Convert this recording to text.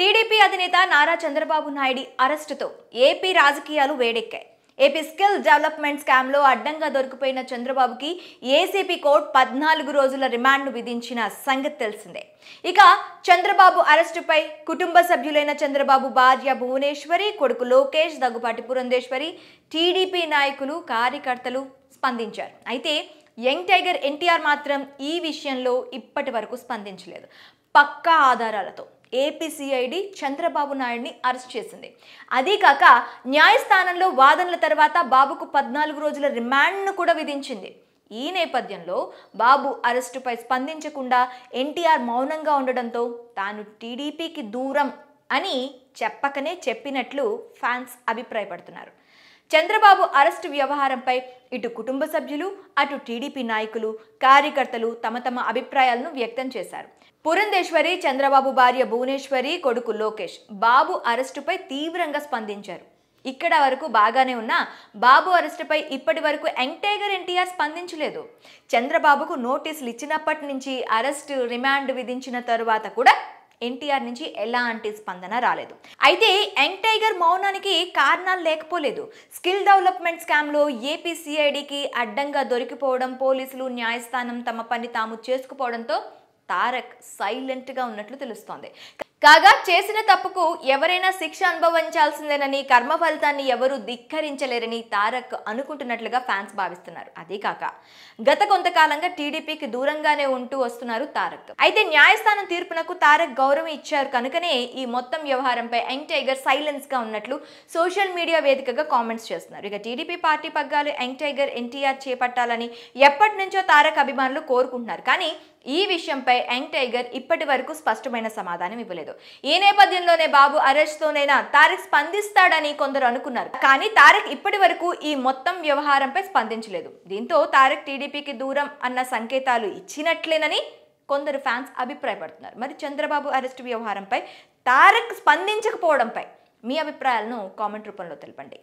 TDP అధినేత నారా చంద్రబాబు నాయుడు అరెస్టుతో AP రాజకీయాలు వేడెక్కాయి ఏపీ స్కిల్ డెవలప్మెంట్ స్కామ్లో అడ్డంగా దొరికిపోయిన చంద్రబాబుకి ఏసీపీ కోర్టు పద్నాలుగు రోజుల రిమాండ్ విధించిన సంగతి తెలిసిందే ఇక చంద్రబాబు అరెస్టుపై కుటుంబ సభ్యులైన చంద్రబాబు భార్య భువనేశ్వరి కొడుకు లోకేష్ దగ్గుపాటి పురంధేశ్వరి టీడీపీ నాయకులు కార్యకర్తలు స్పందించారు అయితే యంగ్ టైగర్ ఎన్టీఆర్ మాత్రం ఈ విషయంలో ఇప్పటి వరకు స్పందించలేదు పక్కా ఆధారాలతో ఏపీసీఐడి చంద్రబాబు నాయుడిని అరెస్ట్ చేసింది అదీ కాక న్యాయస్థానంలో వాదనల తర్వాత బాబుకు పద్నాలుగు రోజుల రిమాండ్ను కూడా విధించింది ఈ నేపథ్యంలో బాబు అరెస్టుపై స్పందించకుండా ఎన్టీఆర్ మౌనంగా ఉండడంతో తాను టీడీపీకి దూరం అని చెప్పకనే చెప్పినట్లు ఫ్యాన్స్ అభిప్రాయపడుతున్నారు చంద్రబాబు అరెస్టు వ్యవహారంపై ఇటు కుటుంబ సభ్యులు అటు టీడీపీ నాయకులు కార్యకర్తలు తమ తమ అభిప్రాయాలను వ్యక్తం చేశారు పురంధేశ్వరి చంద్రబాబు భార్య భువనేశ్వరి కొడుకు లోకేష్ బాబు అరెస్టుపై తీవ్రంగా స్పందించారు ఇక్కడ వరకు బాగానే ఉన్నా బాబు అరెస్టుపై ఇప్పటి వరకు ఎంటైగర్ ఎన్టీఆర్ స్పందించలేదు చంద్రబాబుకు నోటీసులు ఇచ్చినప్పటి నుంచి అరెస్టు రిమాండ్ విధించిన తరువాత కూడా ఎన్టీఆర్ నుంచి ఎలాంటి స్పందన రాలేదు అయితే యంగ్ టైగర్ మౌనానికి కారణాలు లేకపోలేదు స్కిల్ డెవలప్మెంట్ స్కామ్లో ఏపీసీఐడికి అడ్డంగా దొరికిపోవడం పోలీసులు న్యాయస్థానం తమ పని తాము చేసుకుపోవడంతో తారక్ సైలెంట్గా ఉన్నట్లు తెలుస్తోంది కాగా చేసిన తప్పుకు ఎవరైనా శిక్ష అనుభవించాల్సిందేనని కర్మ ఫలితాన్ని ఎవరూ ధిక్కరించలేరని తారక్ అనుకుంటున్నట్లుగా ఫ్యాన్స్ భావిస్తున్నారు అదే కాక గత కొంతకాలంగా టీడీపీకి దూరంగానే ఉంటూ వస్తున్నారు తారక్ అయితే న్యాయస్థానం తీర్పునకు తారక్ గౌరవం ఇచ్చారు కనుకనే ఈ మొత్తం వ్యవహారంపై యంగ్ టైగర్ సైలెన్స్ గా ఉన్నట్లు సోషల్ మీడియా వేదికగా కామెంట్స్ చేస్తున్నారు ఇక టీడీపీ పార్టీ పగ్గాలు యంగ్ టైగర్ ఎన్టీఆర్ చేపట్టాలని ఎప్పటి నుంచో తారక్ అభిమానులు కోరుకుంటున్నారు కానీ ఈ విషయంపై యంగ్ టైగర్ ఇప్పటి వరకు స్పష్టమైన సమాధానం ఇవ్వలేదు ఈ నేపథ్యంలోనే బాబు అరెస్ట్ తోనైనా తారక్ స్పందిస్తాడని కొందరు అనుకున్నారు కానీ తారక్ ఇప్పటి వరకు ఈ మొత్తం వ్యవహారంపై స్పందించలేదు దీంతో తారక్ టీడీపీకి దూరం అన్న సంకేతాలు ఇచ్చినట్లేనని కొందరు ఫ్యాన్స్ అభిప్రాయపడుతున్నారు మరి చంద్రబాబు అరెస్ట్ వ్యవహారంపై తారక్ స్పందించకపోవడంపై మీ అభిప్రాయాలను కామెంట్ రూపంలో తెలపండి